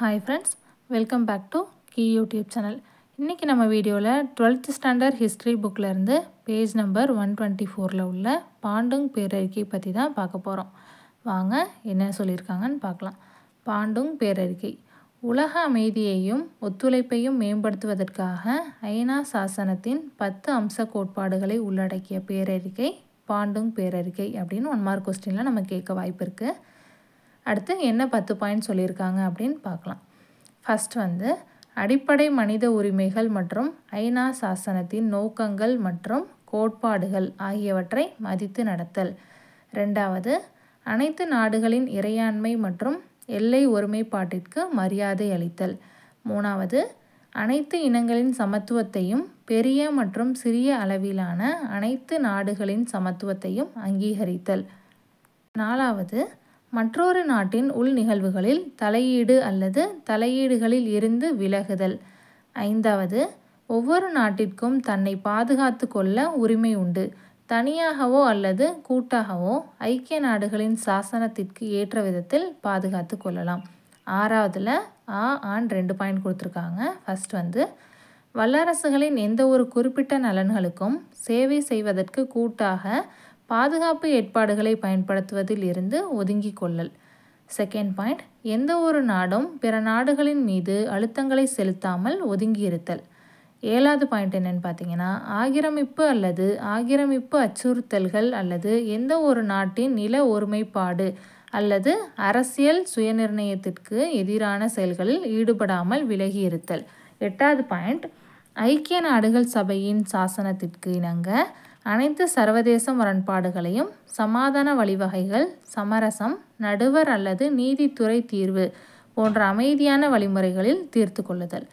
hi friends welcome back to கீ YouTube channel இன்றைக்கி நம்ம வீடியோவில் டுவெல்த் ஸ்டாண்டர்ட் ஹிஸ்ட்ரி புக்கிலேருந்து பேஜ் நம்பர் ஒன் டுவெண்ட்டி ஃபோரில் உள்ள பாண்டுங் பேரறிக்கை பற்றி தான் பார்க்க போகிறோம் வாங்க என்ன சொல்லியிருக்காங்கன்னு பார்க்கலாம் பாண்டுங் பேரறிக்கை உலக அமைதியையும் ஒத்துழைப்பையும் மேம்படுத்துவதற்காக ஐநா சாசனத்தின் பத்து அம்ச கோட்பாடுகளை உள்ளடக்கிய பேரறிக்கை பாண்டுங் பேரறிக்கை அப்படின்னு ஒன் மார்க் கொஸ்டினில் நம்ம கேட்க வாய்ப்பு இருக்குது அடுத்து என்ன பத்து பாயிண்ட் சொல்லியிருக்காங்க அப்படின்னு பார்க்கலாம் ஃபஸ்ட் வந்து அடிப்படை மனித உரிமைகள் மற்றும் ஐநா சாசனத்தின் நோக்கங்கள் மற்றும் கோட்பாடுகள் ஆகியவற்றை மதித்து நடத்தல் ரெண்டாவது அனைத்து நாடுகளின் இறையாண்மை மற்றும் எல்லை ஒருமைப்பாட்டிற்கு மரியாதை அளித்தல் மூணாவது அனைத்து இனங்களின் சமத்துவத்தையும் பெரிய மற்றும் சிறிய அளவிலான அனைத்து நாடுகளின் சமத்துவத்தையும் அங்கீகரித்தல் நாலாவது மற்றொரு நாட்டின் உள் நிகழ்வுகளில் தலையீடு அல்லது தலையீடுகளில் இருந்து விலகுதல் ஐந்தாவது ஒவ்வொரு நாட்டிற்கும் தன்னை பாதுகாத்து கொள்ள உரிமை உண்டு தனியாகவோ அல்லது கூட்டாகவோ ஐக்கிய நாடுகளின் சாசனத்திற்கு ஏற்ற விதத்தில் பாதுகாத்து கொள்ளலாம் ஆறாவதில் ஆ ஆன் ரெண்டு பாயிண்ட் கொடுத்துருக்காங்க ஃபர்ஸ்ட் வந்து வல்லரசுகளின் எந்த ஒரு குறிப்பிட்ட நலன்களுக்கும் சேவை செய்வதற்கு கூட்டாக பாதுகாப்பு ஏற்பாடுகளை பயன்படுத்துவதில் இருந்து ஒதுங்கிக் கொள்ளல் செகண்ட் பாயிண்ட் எந்த ஒரு நாடும் பிற நாடுகளின் மீது அழுத்தங்களை செலுத்தாமல் ஒதுங்கியிருத்தல் ஏழாவது பாயிண்ட் என்னென்னு பார்த்தீங்கன்னா ஆக்கிரமிப்பு அல்லது ஆக்கிரமிப்பு அச்சுறுத்தல்கள் அல்லது எந்த ஒரு நாட்டின் நில ஒருமைப்பாடு அல்லது அரசியல் சுயநிர்ணயத்திற்கு எதிரான செயல்களில் ஈடுபடாமல் விலகி இருத்தல் எட்டாவது பாயிண்ட் ஐக்கிய நாடுகள் சபையின் சாசனத்திற்கு இணங்க அனைத்து சர்வதேச முரண்பாடுகளையும் சமாதான வழிவகைகள் சமரசம் நடுவர் அல்லது நீதித்துறை தீர்வு போன்ற அமைதியான வழிமுறைகளில் தீர்த்து கொள்ளுதல்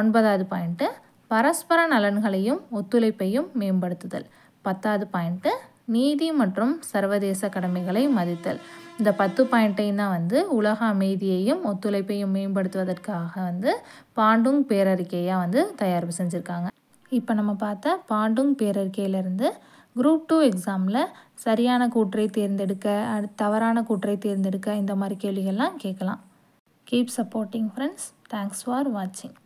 ஒன்பதாவது பாயிண்ட்டு பரஸ்பர நலன்களையும் ஒத்துழைப்பையும் மேம்படுத்துதல் பத்தாவது பாயிண்ட்டு நீதி மற்றும் சர்வதேச கடமைகளை மதித்தல் இந்த பத்து பாயிண்ட்டையும் தான் வந்து உலக அமைதியையும் ஒத்துழைப்பையும் மேம்படுத்துவதற்காக வந்து பாண்டும் பேரறிக்கையாக வந்து தயார் செஞ்சுருக்காங்க இப்போ நம்ம பார்த்த பாண்டுங் பேரறிக்கையிலிருந்து குரூப் டூ எக்ஸாமில் சரியான கூற்றை தேர்ந்தெடுக்க தவறான கூற்றை தேர்ந்தெடுக்க இந்த மாதிரி கேள்விகள்லாம் கேட்கலாம் keep supporting friends thanks for வாட்சிங்